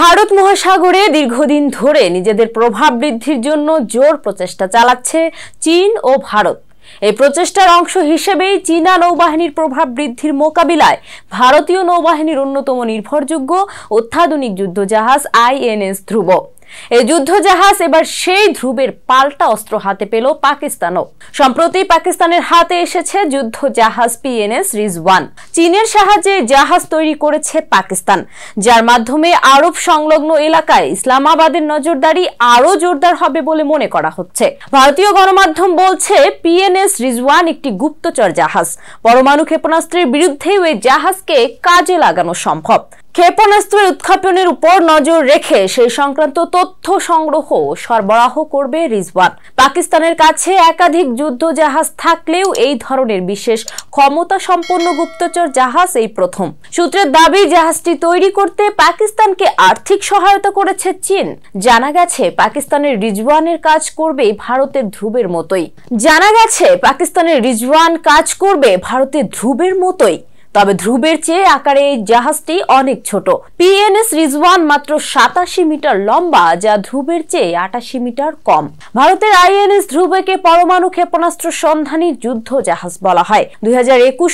ভারত মহাসাগরে দীর্ঘদিন ধরে নিজেদের প্রভাব বৃদ্ধির জন্য জোর প্রচেষ্টা চালাচ্ছে চীন ও ভারত এই প্রচেষ্টার অংশ হিসেবেই চীনা নৌবাহিনীর প্রভাব বৃদ্ধির মোকাবিলায় ভারতীয় নৌবাহিনীর অন্যতম নির্ভরযোগ্য অত্যাধুনিক যুদ্ধজাহাজ আইএনএস ধ্রুব এই যুদ্ধজাহাজ এবার সেই ধ্রুবের পাল্টা অস্ত্র হাতে পেল পাকিস্তানও সম্প্রতি পাকিস্তানের হাতে এসেছে যুদ্ধ জাহাজ পিএনএস রিজ ওয়ান চীনের সাহায্যে জাহাজ তৈরি করেছে পাকিস্তান যার মাধ্যমে আরব সংলগ্ন এলাকায় ইসলামাবাদের নজরদারি আরও জোরদার হবে বলে মনে করা হচ্ছে ভারতীয় গণমাধ্যম বলছে পিএনএস রিজওয়ান একটি গুপ্তচর জাহাজ পরমাণু ক্ষেপণাস্ত্রের বিরুদ্ধেও ওই জাহাজকে কাজে লাগানো সম্ভব ক্ষেপণাস্ত্রের উৎক্ষেপণের উপর নজর রেখে সেই সংক্রান্ত তথ্য সংগ্রহ সরবরাহ করবে রিজওয়ান পাকিস্তানের কাছে একাধিক যুদ্ধ জাহাজ থাকলেও এই ধরনের বিশেষ ক্ষমতা সম্পন্ন গুপ্তচর জাহাজ এই প্রথম সূত্রের দাবি জাহাজটি তৈরি করতে পাকিস্তানকে আর্থিক সহায়তা করেছে চীন জানা গেছে পাকিস্তানের রিজওয়ানের কাজ করবে ভারতের ধ্রুবের মতোই জানা গেছে পাকিস্তানের রিজওয়ান কাজ করবে ভারতের ধ্রুবের মতোই তবে ধ্রুবের চেয়ে আকারে এই জাহাজটি অনেক ছোট পিএনএস রিজওয়ান মাত্র সাতাশি মিটার লম্বা যা ধ্রুবের চেয়ে আটাশি মিটার কম ভারতের আইএনএস ধ্রুবকে পরমাণু ক্ষেপণাস্ত্র সন্ধানী যুদ্ধ জাহাজ বলা হয় দুই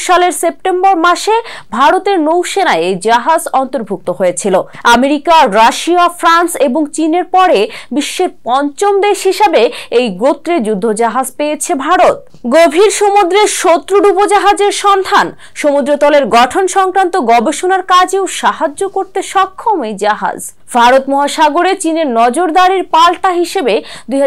সালের সেপ্টেম্বর মাসে ভারতের নৌসেনায় এই জাহাজ অন্তর্ভুক্ত হয়েছিল আমেরিকা রাশিয়া ফ্রান্স এবং চীনের পরে বিশ্বের পঞ্চম দেশ হিসাবে এই গোত্রে যুদ্ধ জাহাজ পেয়েছে ভারত গভীর সমুদ্রে শত্রু উপজাহাজের সন্ধান সমুদ্র পৃষ্ঠতলের গঠন সংক্রান্ত গবেষণার কাজেও সাহায্য করতে সক্ষম এই জাহাজ ভারত মহাসাগরে চীনের নজরদারির পাল্টা হিসেবে দুই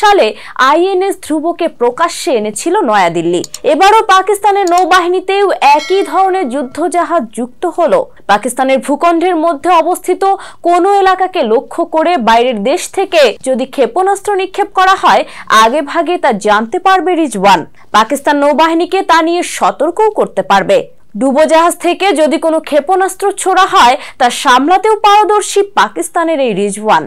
সালে আইএনএস ধ্রুবকে প্রকাশ্যে এনেছিল নয়াদিল্লি এবারও পাকিস্তানের নৌবাহিনীতেও একই ধরনের যুদ্ধজাহাজ যুক্ত হলো পাকিস্তানের ভূখণ্ডের মধ্যে অবস্থিত কোনো এলাকাকে লক্ষ্য করে বাইরের দেশ থেকে যদি ক্ষেপণাস্ত্র নিক্ষেপ করা হয় আগে ভাগে তা জানতে পারবে রিজওয়ান পাকিস্তান নৌবাহিনীকে তা নিয়ে সতর্কও করতে পারবে ডুবোজাহাজ থেকে যদি কোনো ক্ষেপণাস্ত্র ছোড়া হয় তা সামলাতেও পারদর্শী পাকিস্তানের এই রিজওয়ান